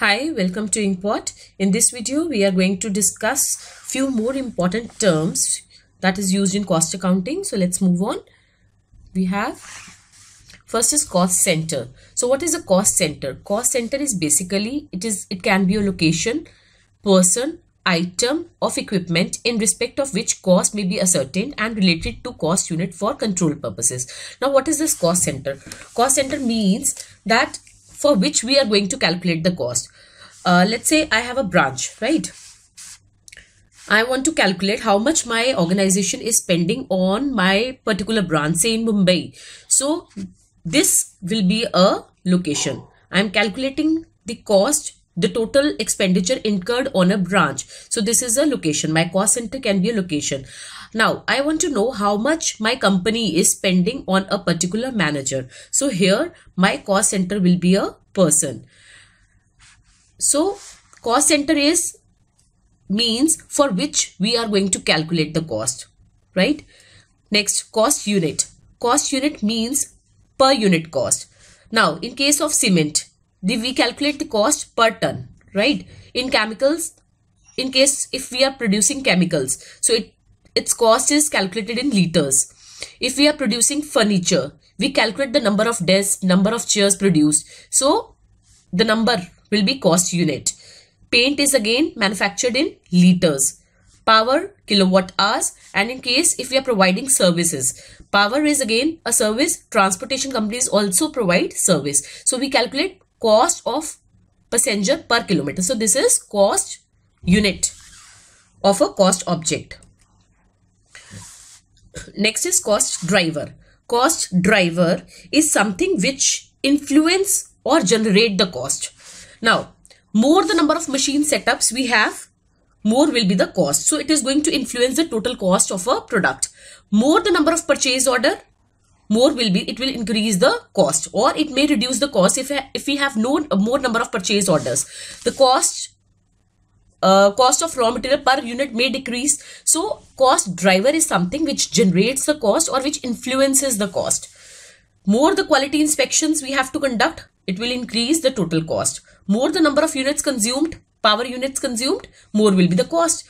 Hi, welcome to Import. In this video, we are going to discuss few more important terms that is used in cost accounting. So let's move on. We have first is cost center. So what is a cost center? Cost center is basically it is it can be a location, person, item of equipment in respect of which cost may be ascertained and related to cost unit for control purposes. Now what is this cost center? Cost center means that for which we are going to calculate the cost. Uh, let's say I have a branch, right? I want to calculate how much my organization is spending on my particular branch, say in Mumbai. So this will be a location. I'm calculating the cost the total expenditure incurred on a branch. So this is a location. My cost center can be a location. Now I want to know how much my company is spending on a particular manager. So here my cost center will be a person. So cost center is means for which we are going to calculate the cost, right? Next cost unit. Cost unit means per unit cost. Now in case of cement, the, we calculate the cost per ton, right? In chemicals, in case if we are producing chemicals, so it, its cost is calculated in liters. If we are producing furniture, we calculate the number of desks, number of chairs produced. So the number will be cost unit. Paint is again manufactured in liters. Power, kilowatt hours and in case if we are providing services. Power is again a service. Transportation companies also provide service. So we calculate cost of passenger per kilometer. So this is cost unit of a cost object. Next is cost driver. Cost driver is something which influence or generate the cost. Now, more the number of machine setups we have, more will be the cost. So it is going to influence the total cost of a product. More the number of purchase order, more will be, it will increase the cost or it may reduce the cost if, if we have no more number of purchase orders. The cost uh, cost of raw material per unit may decrease. So cost driver is something which generates the cost or which influences the cost. More the quality inspections we have to conduct, it will increase the total cost. More the number of units consumed, power units consumed, more will be the cost.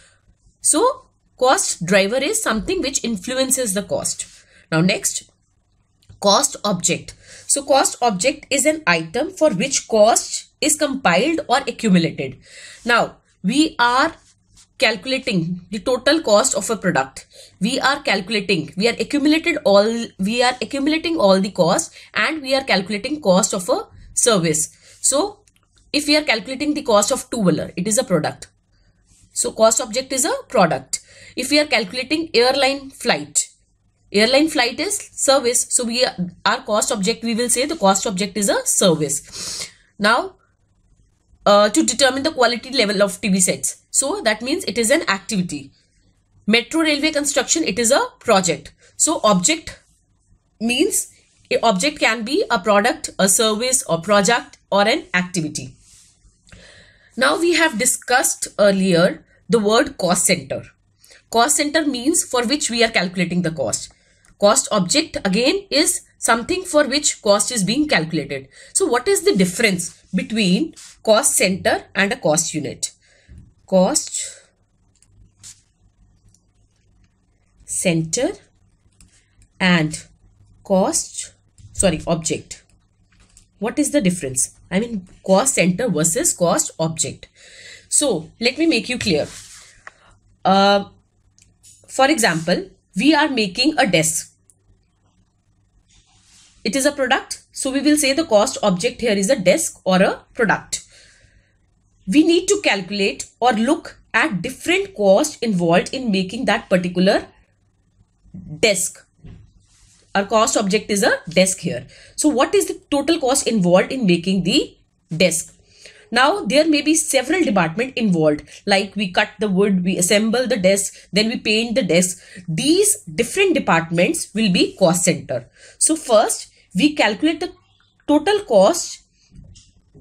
So cost driver is something which influences the cost. Now next, cost object so cost object is an item for which cost is compiled or accumulated now we are calculating the total cost of a product we are calculating we are accumulated all we are accumulating all the cost and we are calculating cost of a service so if we are calculating the cost of two wheeler it is a product so cost object is a product if we are calculating airline flight airline flight is service so we our cost object we will say the cost object is a service now uh, to determine the quality level of tv sets so that means it is an activity metro railway construction it is a project so object means a object can be a product a service or project or an activity now we have discussed earlier the word cost center cost center means for which we are calculating the cost cost object again is something for which cost is being calculated. So what is the difference between cost center and a cost unit? Cost center and cost sorry object what is the difference i mean cost center versus cost object so let me make you clear uh, for example we are making a desk it is a product. So we will say the cost object here is a desk or a product. We need to calculate or look at different costs involved in making that particular desk. Our cost object is a desk here. So what is the total cost involved in making the desk? Now there may be several departments involved like we cut the wood, we assemble the desk, then we paint the desk. These different departments will be cost center. So first we calculate the total cost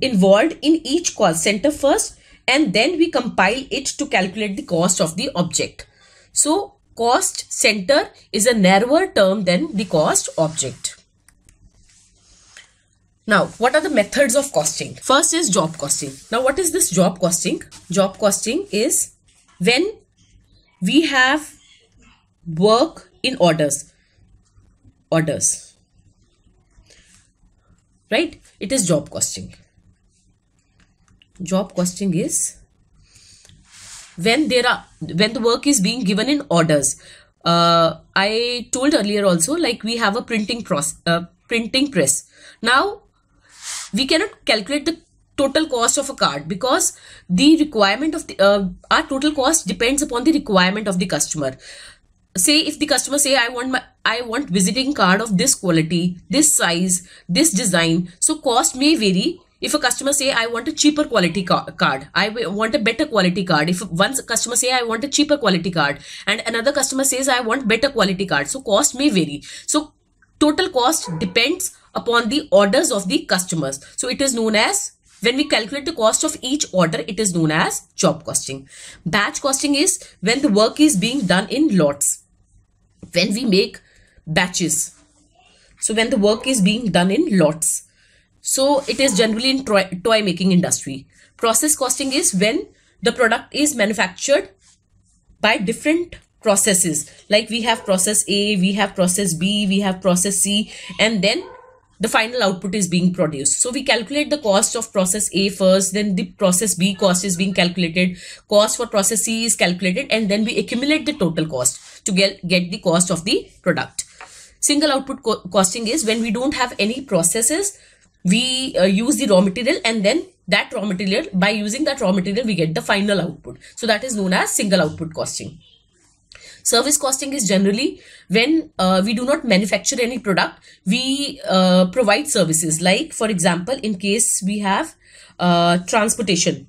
involved in each cost center first and then we compile it to calculate the cost of the object. So cost center is a narrower term than the cost object. Now, what are the methods of costing? First is job costing. Now, what is this job costing? Job costing is when we have work in orders. Orders. Right? It is job costing. Job costing is when there are when the work is being given in orders. Uh, I told earlier also like we have a printing process, uh, printing press. Now we cannot calculate the total cost of a card because the requirement of the uh, our total cost depends upon the requirement of the customer say if the customer say i want my i want visiting card of this quality this size this design so cost may vary if a customer say i want a cheaper quality card i want a better quality card if one customer say i want a cheaper quality card and another customer says i want better quality card so cost may vary so total cost depends upon the orders of the customers. So it is known as when we calculate the cost of each order, it is known as job costing. Batch costing is when the work is being done in lots. When we make batches. So when the work is being done in lots. So it is generally in toy, toy making industry. Process costing is when the product is manufactured by different processes. Like we have process A, we have process B, we have process C and then the final output is being produced. So we calculate the cost of process A first, then the process B cost is being calculated, cost for process C is calculated, and then we accumulate the total cost to get, get the cost of the product. Single output co costing is when we don't have any processes, we uh, use the raw material and then that raw material, by using that raw material, we get the final output. So that is known as single output costing. Service costing is generally when uh, we do not manufacture any product, we uh, provide services. Like for example, in case we have uh, transportation.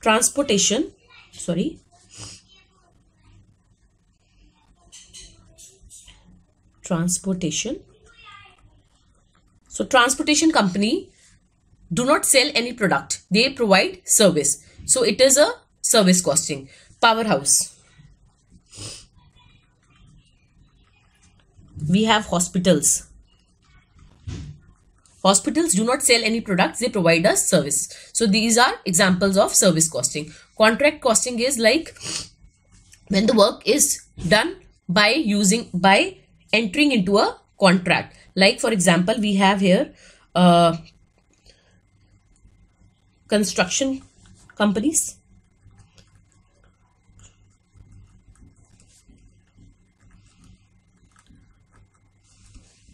Transportation, sorry. Transportation. So transportation company do not sell any product. They provide service. So it is a service costing. Powerhouse. we have hospitals. Hospitals do not sell any products, they provide us service. So these are examples of service costing. Contract costing is like when the work is done by using, by entering into a contract. Like for example, we have here uh, construction companies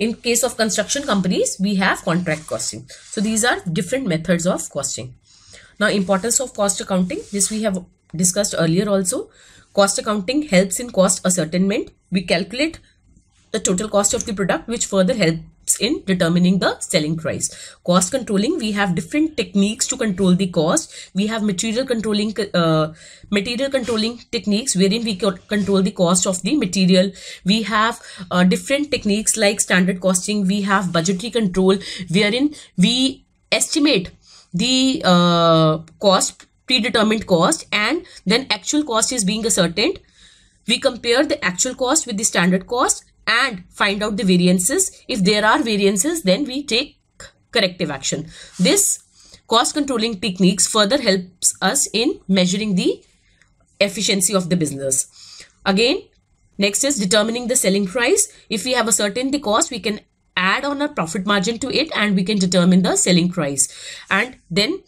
In case of construction companies, we have contract costing. So these are different methods of costing. Now importance of cost accounting, this we have discussed earlier also. Cost accounting helps in cost ascertainment. We calculate the total cost of the product which further help in determining the selling price. Cost controlling, we have different techniques to control the cost. We have material controlling uh, material controlling techniques wherein we control the cost of the material. We have uh, different techniques like standard costing. We have budgetary control wherein we estimate the uh, cost predetermined cost and then actual cost is being ascertained we compare the actual cost with the standard cost and find out the variances. If there are variances, then we take corrective action. This cost controlling techniques further helps us in measuring the efficiency of the business. Again, next is determining the selling price. If we have a certain the cost, we can add on a profit margin to it and we can determine the selling price. And then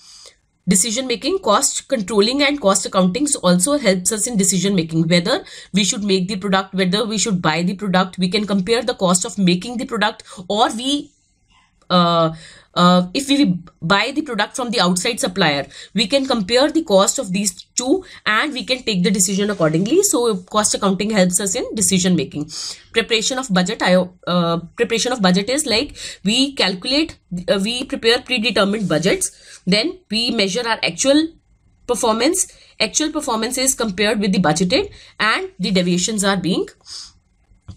Decision making, cost controlling and cost accounting also helps us in decision making whether we should make the product, whether we should buy the product. We can compare the cost of making the product or we uh, uh, if we buy the product from the outside supplier we can compare the cost of these two and we can take the decision accordingly so cost accounting helps us in decision making preparation of budget i uh, preparation of budget is like we calculate uh, we prepare predetermined budgets then we measure our actual performance actual performance is compared with the budgeted and the deviations are being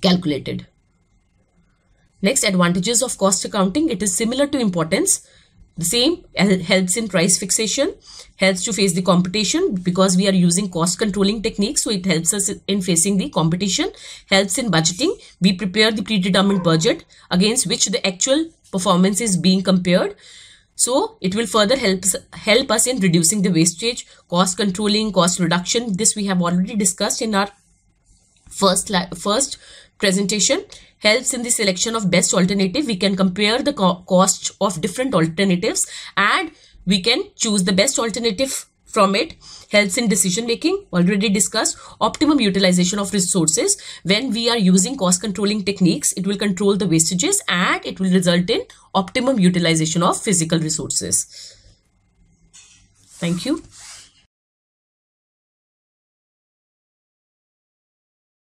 calculated Next, advantages of cost accounting. It is similar to importance. The same helps in price fixation, helps to face the competition because we are using cost controlling techniques. So it helps us in facing the competition, helps in budgeting. We prepare the predetermined budget against which the actual performance is being compared. So it will further helps help us in reducing the wastage, cost controlling, cost reduction. This we have already discussed in our first first presentation helps in the selection of best alternative. We can compare the co cost of different alternatives and we can choose the best alternative from it helps in decision making already discussed optimum utilization of resources when we are using cost controlling techniques it will control the wastages and it will result in optimum utilization of physical resources thank you